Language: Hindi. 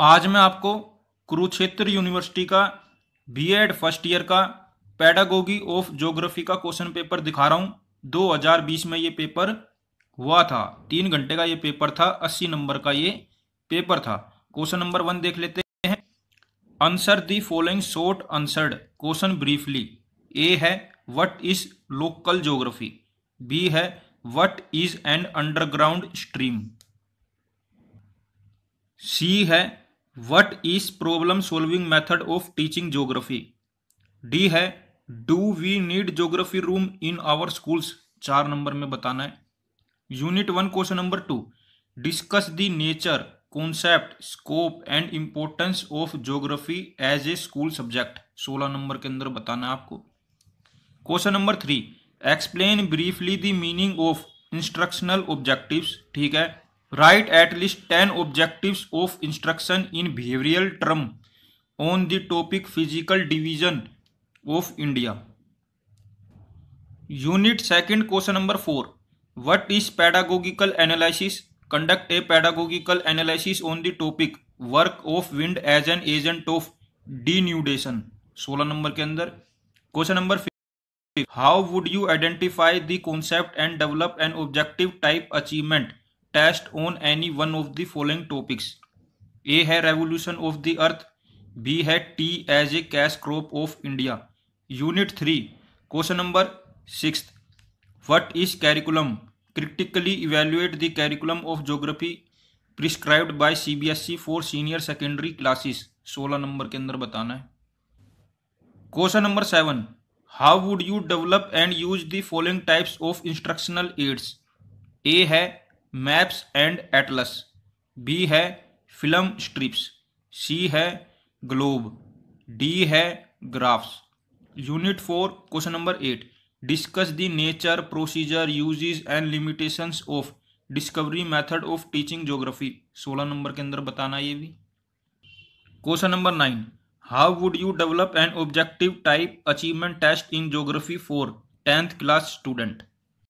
आज मैं आपको कुरुक्षेत्र यूनिवर्सिटी का बीएड फर्स्ट ईयर का पैडागोगी ऑफ जोग्राफी का क्वेश्चन पेपर दिखा रहा हूँ 2020 में ये पेपर हुआ था तीन घंटे का ये पेपर था 80 नंबर का ये पेपर था क्वेश्चन नंबर वन देख लेते हैं answer the following short answered question briefly A है what is local geography B है what is an underground stream C है what is problem solving method of teaching geography D है do we need geography room in our schools चार नंबर में बताना है unit one question number two discuss the nature concept scope and importance of geography as a school subject सोलह नंबर के अंदर बताना है आपको question number three explain briefly the meaning of instructional objective ठीक है right at least ten objective of instruction in behavioural term on the topic physical division of India unit second question number four what is pedagogical analysis conduct a pedagogical analysis on the topic work of wind as an agent of denudation सोलह नंबर के अंदर question number how would you identify the concept and develop an objective type achievement test on any one of the following topics A है revolution of the earth B है tea as a cash crop of India unit three question number six what is curriculum critically evaluate the curriculum of geography prescribed by CBSE for senior secondary classes सोलह नंबर के अंदर बताना है question number seven how would you develop and use the following types of instructional ads A है मैप्स एंड एटलस बी है फिल्म स्ट्रिप्स सी है ग्लोब डी है graphs unit four question number eight discuss the nature procedure uses and limitations of discovery method of teaching geography सोलह नंबर के अंदर बताना ये भी question number nine how would you develop an objective type achievement test in geography for tenth class student